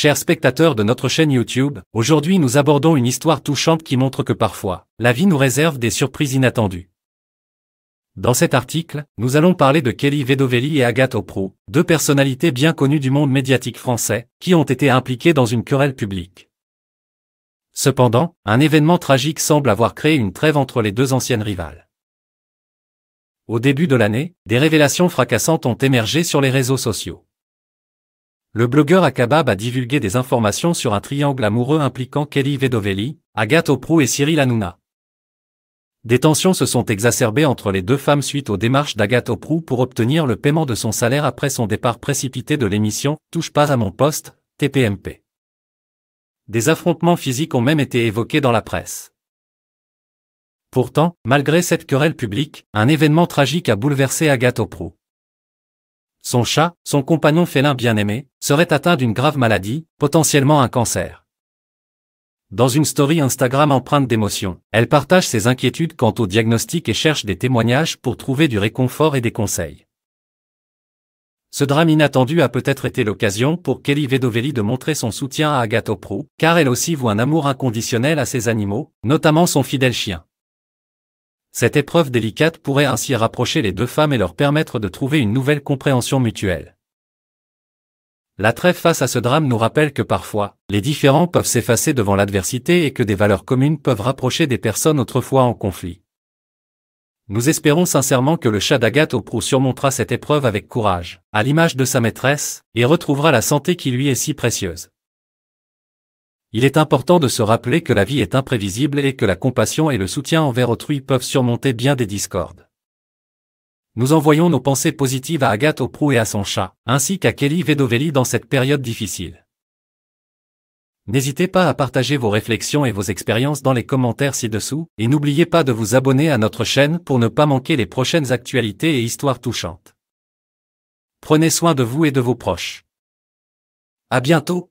Chers spectateurs de notre chaîne YouTube, aujourd'hui nous abordons une histoire touchante qui montre que parfois, la vie nous réserve des surprises inattendues. Dans cet article, nous allons parler de Kelly Vedovelli et Agathe Pro, deux personnalités bien connues du monde médiatique français, qui ont été impliquées dans une querelle publique. Cependant, un événement tragique semble avoir créé une trêve entre les deux anciennes rivales. Au début de l'année, des révélations fracassantes ont émergé sur les réseaux sociaux. Le blogueur Akabab a divulgué des informations sur un triangle amoureux impliquant Kelly Vedovelli, Agathe Oprou et Cyril Hanouna. Des tensions se sont exacerbées entre les deux femmes suite aux démarches d'Agathe Oprou pour obtenir le paiement de son salaire après son départ précipité de l'émission Touche pas à mon poste, TPMP. Des affrontements physiques ont même été évoqués dans la presse. Pourtant, malgré cette querelle publique, un événement tragique a bouleversé Agathe Oprou son chat, son compagnon félin bien-aimé, serait atteint d'une grave maladie, potentiellement un cancer. Dans une story Instagram empreinte d'émotion, elle partage ses inquiétudes quant au diagnostic et cherche des témoignages pour trouver du réconfort et des conseils. Ce drame inattendu a peut-être été l'occasion pour Kelly Vedovelli de montrer son soutien à Agathe Pro, car elle aussi voue un amour inconditionnel à ses animaux, notamment son fidèle chien. Cette épreuve délicate pourrait ainsi rapprocher les deux femmes et leur permettre de trouver une nouvelle compréhension mutuelle. La trêve face à ce drame nous rappelle que parfois, les différends peuvent s'effacer devant l'adversité et que des valeurs communes peuvent rapprocher des personnes autrefois en conflit. Nous espérons sincèrement que le chat d'Agathe au Prou surmontera cette épreuve avec courage, à l'image de sa maîtresse, et retrouvera la santé qui lui est si précieuse. Il est important de se rappeler que la vie est imprévisible et que la compassion et le soutien envers autrui peuvent surmonter bien des discordes. Nous envoyons nos pensées positives à Agathe Oprou et à son chat, ainsi qu'à Kelly Vedovelli dans cette période difficile. N'hésitez pas à partager vos réflexions et vos expériences dans les commentaires ci-dessous, et n'oubliez pas de vous abonner à notre chaîne pour ne pas manquer les prochaines actualités et histoires touchantes. Prenez soin de vous et de vos proches. À bientôt!